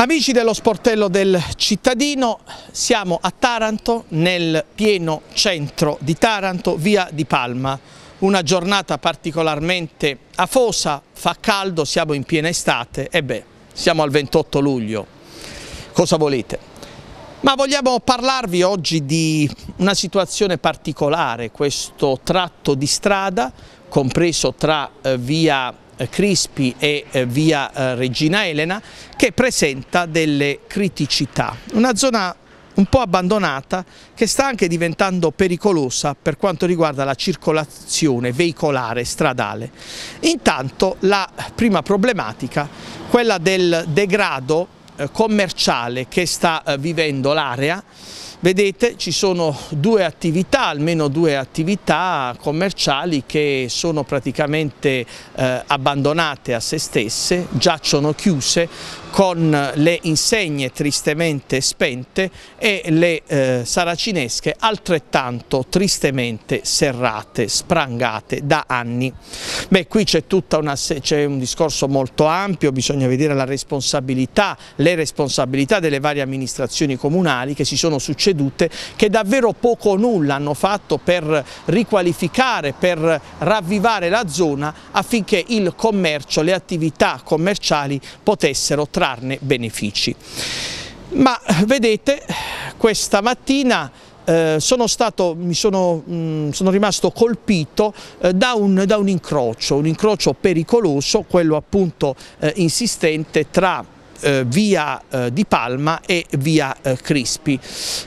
Amici dello sportello del cittadino, siamo a Taranto, nel pieno centro di Taranto, via di Palma. Una giornata particolarmente afosa, fa caldo, siamo in piena estate e beh, siamo al 28 luglio. Cosa volete? Ma vogliamo parlarvi oggi di una situazione particolare, questo tratto di strada compreso tra eh, via eh, Crispi e eh, via eh, Regina Elena che presenta delle criticità. Una zona un po' abbandonata che sta anche diventando pericolosa per quanto riguarda la circolazione veicolare stradale. Intanto la prima problematica, quella del degrado commerciale che sta vivendo l'area Vedete ci sono due attività, almeno due attività commerciali che sono praticamente eh, abbandonate a se stesse, giacciono chiuse con le insegne tristemente spente e le eh, saracinesche altrettanto tristemente serrate, sprangate da anni. Beh, qui c'è un discorso molto ampio, bisogna vedere la responsabilità, le responsabilità delle varie amministrazioni comunali che si sono successe cedute che davvero poco o nulla hanno fatto per riqualificare, per ravvivare la zona affinché il commercio, le attività commerciali potessero trarne benefici. Ma vedete, questa mattina eh, sono stato, mi sono, mh, mm, sono rimasto colpito eh, da, un, da, un, incrocio, un incrocio pericoloso, quello appunto eh, insistente tra eh, via eh, Di Palma e via eh, Crispi.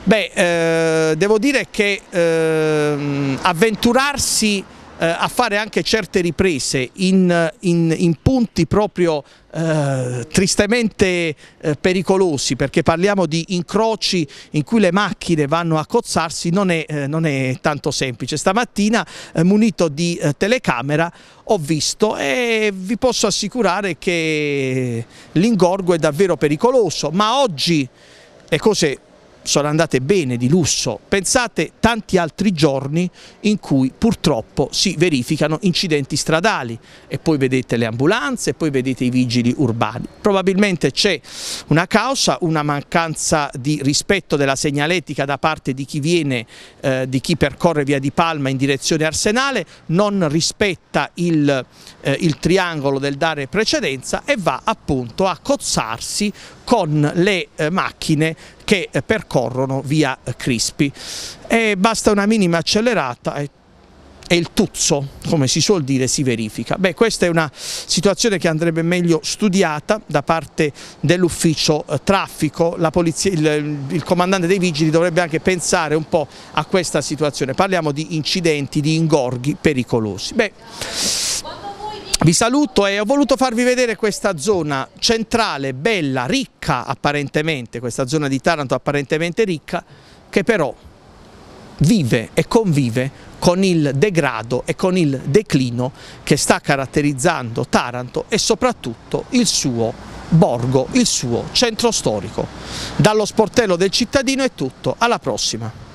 Beh, eh, devo dire che ehm, avventurarsi eh, a fare anche certe riprese in, in, in punti proprio eh, tristemente eh, pericolosi perché parliamo di incroci in cui le macchine vanno a cozzarsi non è, eh, non è tanto semplice stamattina eh, munito di eh, telecamera ho visto e vi posso assicurare che l'ingorgo è davvero pericoloso ma oggi le cose sono andate bene di lusso, pensate tanti altri giorni in cui purtroppo si verificano incidenti stradali e poi vedete le ambulanze e poi vedete i vigili urbani. Probabilmente c'è una causa, una mancanza di rispetto della segnaletica da parte di chi viene, eh, di chi percorre via di Palma in direzione Arsenale, non rispetta il, eh, il triangolo del dare precedenza e va appunto a cozzarsi con le eh, macchine che eh, percorrono via eh, Crispi e basta una minima accelerata e e il tuzzo, come si suol dire, si verifica. Beh, questa è una situazione che andrebbe meglio studiata da parte dell'ufficio eh, traffico, polizia, il, il, comandante dei vigili dovrebbe anche pensare un po' a questa situazione, parliamo di incidenti, di ingorghi pericolosi. Beh, vi saluto e ho voluto farvi vedere questa zona centrale, bella, ricca apparentemente, questa zona di Taranto apparentemente ricca, che però vive e convive con il degrado e con il declino che sta caratterizzando Taranto e soprattutto il suo borgo, il suo centro storico. Dallo sportello del cittadino è tutto, alla prossima!